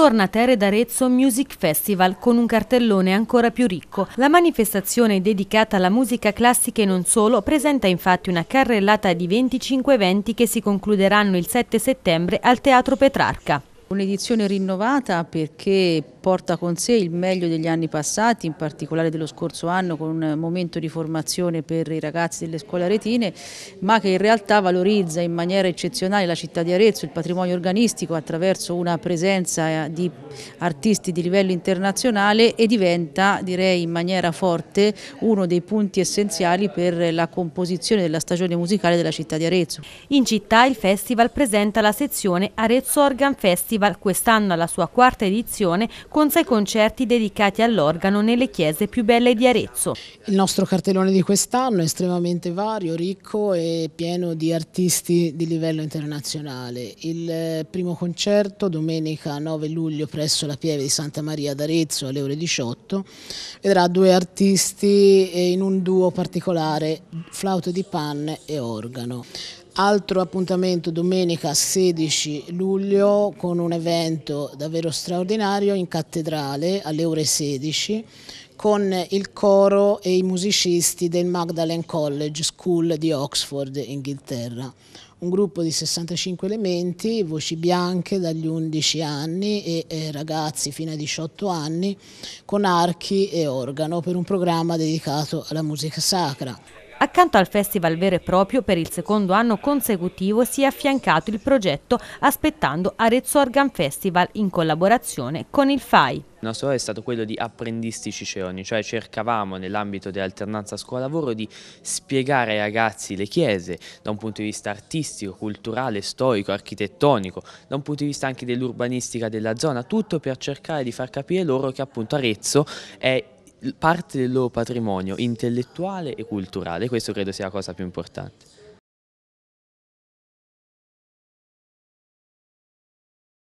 Torna a Terre d'Arezzo Music Festival con un cartellone ancora più ricco. La manifestazione dedicata alla musica classica e non solo presenta infatti una carrellata di 25 eventi che si concluderanno il 7 settembre al Teatro Petrarca. Un'edizione rinnovata perché porta con sé il meglio degli anni passati, in particolare dello scorso anno con un momento di formazione per i ragazzi delle scuole aretine, ma che in realtà valorizza in maniera eccezionale la città di Arezzo, il patrimonio organistico attraverso una presenza di artisti di livello internazionale e diventa, direi in maniera forte, uno dei punti essenziali per la composizione della stagione musicale della città di Arezzo. In città il festival presenta la sezione Arezzo Organ Festival festiva quest'anno alla sua quarta edizione con sei concerti dedicati all'organo nelle chiese più belle di Arezzo. Il nostro cartellone di quest'anno è estremamente vario, ricco e pieno di artisti di livello internazionale. Il eh, primo concerto domenica 9 luglio presso la Pieve di Santa Maria d'Arezzo alle ore 18 vedrà due artisti in un duo particolare, flauto di pan e organo. Altro appuntamento domenica 16 luglio con un evento davvero straordinario in cattedrale alle ore 16 con il coro e i musicisti del Magdalen College School di Oxford, Inghilterra. Un gruppo di 65 elementi, voci bianche dagli 11 anni e eh, ragazzi fino ai 18 anni, con archi e organo per un programma dedicato alla musica sacra. Accanto al festival vero e proprio, per il secondo anno consecutivo si è affiancato il progetto Aspettando Arezzo Organ Festival in collaborazione con il FAI. Il nostro è stato quello di apprendisti ciceroni, cioè cercavamo nell'ambito dell'alternanza scuola-lavoro di spiegare ai ragazzi le chiese da un punto di vista artistico, culturale, storico, architettonico, da un punto di vista anche dell'urbanistica della zona, tutto per cercare di far capire loro che appunto Arezzo è parte del loro patrimonio intellettuale e culturale, questo credo sia la cosa più importante.